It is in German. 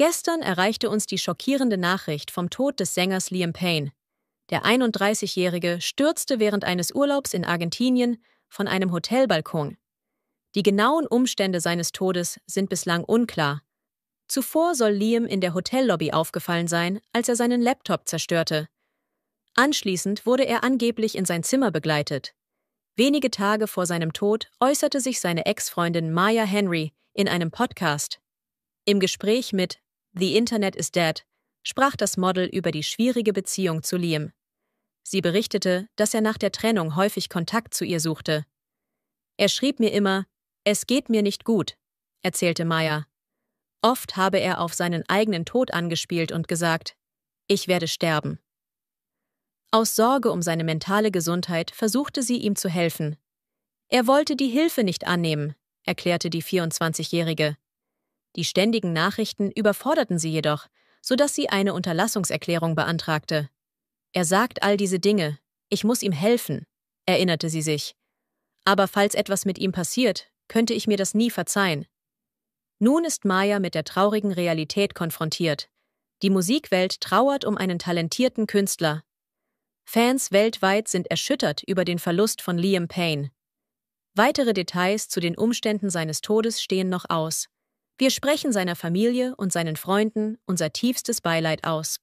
Gestern erreichte uns die schockierende Nachricht vom Tod des Sängers Liam Payne. Der 31-Jährige stürzte während eines Urlaubs in Argentinien von einem Hotelbalkon. Die genauen Umstände seines Todes sind bislang unklar. Zuvor soll Liam in der Hotellobby aufgefallen sein, als er seinen Laptop zerstörte. Anschließend wurde er angeblich in sein Zimmer begleitet. Wenige Tage vor seinem Tod äußerte sich seine Ex-Freundin Maya Henry in einem Podcast. Im Gespräch mit The Internet is Dead sprach das Model über die schwierige Beziehung zu Liam. Sie berichtete, dass er nach der Trennung häufig Kontakt zu ihr suchte. Er schrieb mir immer, es geht mir nicht gut, erzählte Maya. Oft habe er auf seinen eigenen Tod angespielt und gesagt, ich werde sterben. Aus Sorge um seine mentale Gesundheit versuchte sie ihm zu helfen. Er wollte die Hilfe nicht annehmen, erklärte die 24-Jährige. Die ständigen Nachrichten überforderten sie jedoch, so dass sie eine Unterlassungserklärung beantragte. Er sagt all diese Dinge, ich muss ihm helfen, erinnerte sie sich. Aber falls etwas mit ihm passiert, könnte ich mir das nie verzeihen. Nun ist Maya mit der traurigen Realität konfrontiert. Die Musikwelt trauert um einen talentierten Künstler. Fans weltweit sind erschüttert über den Verlust von Liam Payne. Weitere Details zu den Umständen seines Todes stehen noch aus. Wir sprechen seiner Familie und seinen Freunden unser tiefstes Beileid aus.